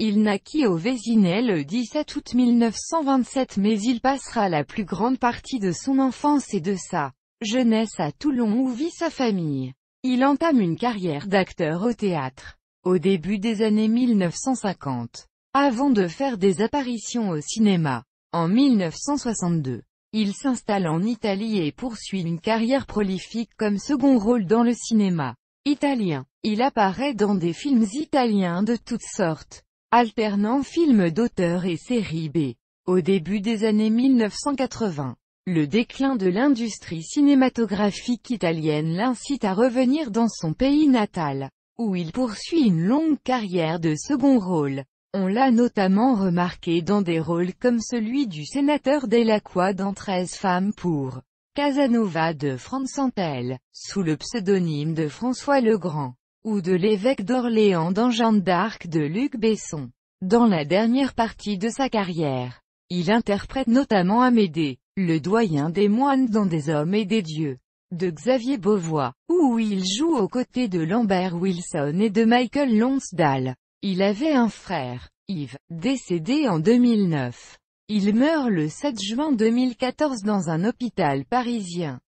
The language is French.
Il naquit au Vésinet le 17 août 1927 mais il passera la plus grande partie de son enfance et de sa jeunesse à Toulon où vit sa famille. Il entame une carrière d'acteur au théâtre, au début des années 1950, avant de faire des apparitions au cinéma. En 1962, il s'installe en Italie et poursuit une carrière prolifique comme second rôle dans le cinéma italien. Il apparaît dans des films italiens de toutes sortes, alternant films d'auteur et série B. Au début des années 1980, le déclin de l'industrie cinématographique italienne l'incite à revenir dans son pays natal, où il poursuit une longue carrière de second rôle. On l'a notamment remarqué dans des rôles comme celui du sénateur Delacroix dans 13 femmes pour Casanova de France Santel, sous le pseudonyme de François Legrand ou de l'évêque d'Orléans dans Jeanne d'Arc de Luc Besson. Dans la dernière partie de sa carrière, il interprète notamment Amédée, le doyen des moines dans Des hommes et des dieux, de Xavier Beauvois, où il joue aux côtés de Lambert Wilson et de Michael Lonsdale. Il avait un frère, Yves, décédé en 2009. Il meurt le 7 juin 2014 dans un hôpital parisien.